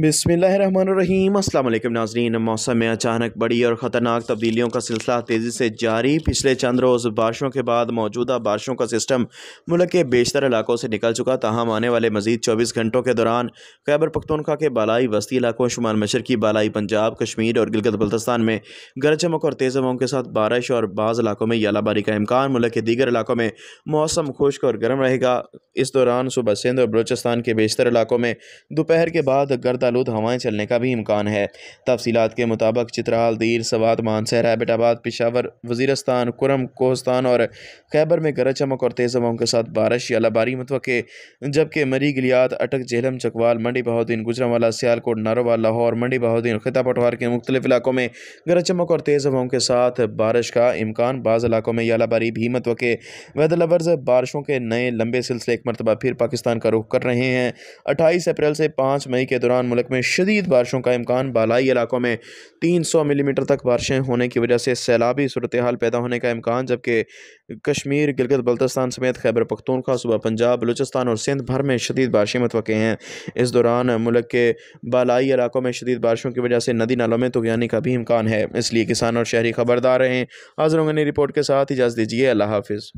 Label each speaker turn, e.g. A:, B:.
A: बिसमीम अल्लाम नाजरीन मौसम में अचानक बड़ी और ख़तरनाक तब्दीलियों का सिलसिला तेज़ी से जारी पिछले चंद रोज़ बारिशों के बाद मौजूदा बारिशों का सिस्टम मुल्क के बेशतर इलाकों से निकल चुका तहम आने वाले मजीद चौबीस घंटों के दौरान खैबर पखतनखा के बालाई वस्ती इलाकों शुमाल मशरकी बालाई पंजाब कश्मीर और गिलगत बल्तस्तान में गरज चमक और तेज़ हवाओं के साथ बारिश और बाज़ इलाकों में यालाबारी का इम्कान मुल्क के दीगर इलाकों में मौसम खुश्क और गर्म रहेगा इस दौरान सुबह सिंध और बलोचिस्तान के बेशतर इलाकों में दोपहर के बाद गर्द आलूद हवाएं चलने का भी इम्कान है तफसीत के मुताबिक चित्राल दीर सवात मानसहर हैबिटाबाद पिशावर वजीरस्तान कुरम कोहस्तान और खैबर में गरज चमक और तेज़ हवाओं के साथ बारिश या लबारी मतव जबकि मरी गलियात अटक झेलम चकवाल मंडी बहादुद्दीन गुजरावाला सियालकोट नारोवाल लाहौर मंडी बहाद्दीन खिता पटवार के मुख्तलिफ इलाकों में गरज चमक और तेज़ हवाओं के साथ बारिश का इम्कान बाज़ इलाकों में यालाबारी भी मतव वेदर लवर्स बारिशों के नए लंबे सिलसिले एक मरतबा फिर पाकिस्तान का रुख कर रहे हैं अट्ठाईस अप्रैल से पाँच मई के दौरान मुल्क में शदीद बारिशों का इम्कान बालाई इलाकों में तीन सौ मिली मीटर तक बारिशें होने की वजह से सैलाबी सूरत हाल पैदा होने का इम्कान जबकि कश्मीर गिलगत बल्तिस्तान समेत खैबर पखतूनखा सुबह पंजाब बलूचिस्तान और सिंध भर में शदीद बारिशें मुतव हैं इस दौरान मुल्क के बालाई इलाकों में शदीद बारिशों की वजह से नदी नालों में तुगयानी का भी इम्कान है इसलिए किसान और शहरी खबरदार रहें हाजिर होंगे रिपोर्ट के साथ इजाज़त दीजिए अल्लाह हाफिज़